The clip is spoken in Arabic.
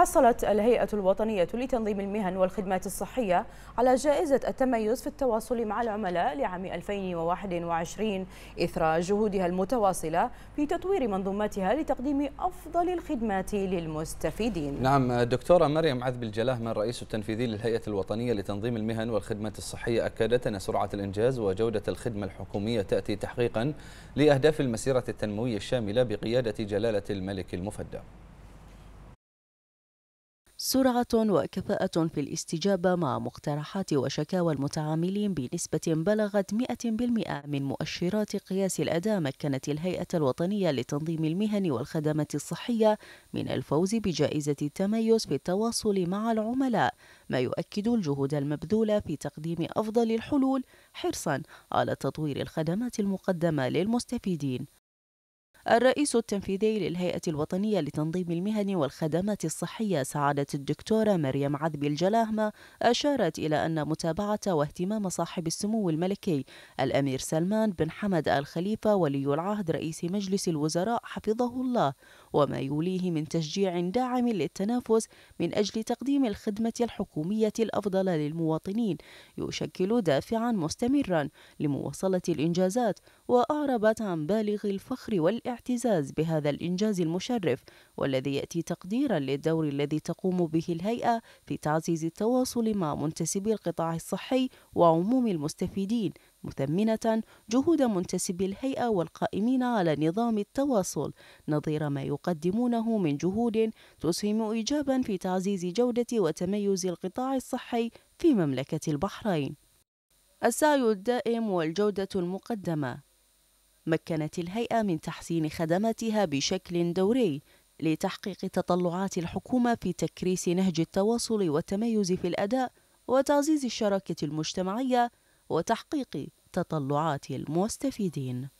حصلت الهيئة الوطنية لتنظيم المهن والخدمات الصحية على جائزة التميز في التواصل مع العملاء لعام 2021 إثر جهودها المتواصلة في تطوير منظوماتها لتقديم أفضل الخدمات للمستفيدين نعم دكتورة مريم عذب الجلاه من الرئيس التنفيذي للهيئة الوطنية لتنظيم المهن والخدمات الصحية أكدت أن سرعة الإنجاز وجودة الخدمة الحكومية تأتي تحقيقا لأهداف المسيرة التنموية الشاملة بقيادة جلالة الملك المفدى سرعة وكفاءة في الاستجابة مع مقترحات وشكاوى المتعاملين بنسبة بلغت 100% من مؤشرات قياس الأداء مكنت الهيئة الوطنية لتنظيم المهن والخدمات الصحية من الفوز بجائزة التميز في التواصل مع العملاء ما يؤكد الجهود المبذولة في تقديم أفضل الحلول حرصا على تطوير الخدمات المقدمة للمستفيدين الرئيس التنفيذي للهيئة الوطنية لتنظيم المهن والخدمات الصحية سعادة الدكتورة مريم عذبي الجلاهمة أشارت إلى أن متابعة واهتمام صاحب السمو الملكي الأمير سلمان بن حمد آل خليفة ولي العهد رئيس مجلس الوزراء حفظه الله وما يوليه من تشجيع داعم للتنافس من أجل تقديم الخدمة الحكومية الأفضل للمواطنين يشكل دافعا مستمرا لمواصلة الإنجازات وأعربت عن بالغ الفخر والاعتزاز بهذا الإنجاز المشرف والذي يأتي تقديرا للدور الذي تقوم به الهيئة في تعزيز التواصل مع منتسبي القطاع الصحي وعموم المستفيدين مثمنة جهود منتسبي الهيئة والقائمين على نظام التواصل نظير ما يقدمونه من جهود تسهم إيجابا في تعزيز جودة وتميز القطاع الصحي في مملكة البحرين. السعي الدائم والجودة المقدمة مكنت الهيئة من تحسين خدماتها بشكل دوري لتحقيق تطلعات الحكومة في تكريس نهج التواصل والتميز في الأداء وتعزيز الشراكة المجتمعية وتحقيق تطلعات المستفيدين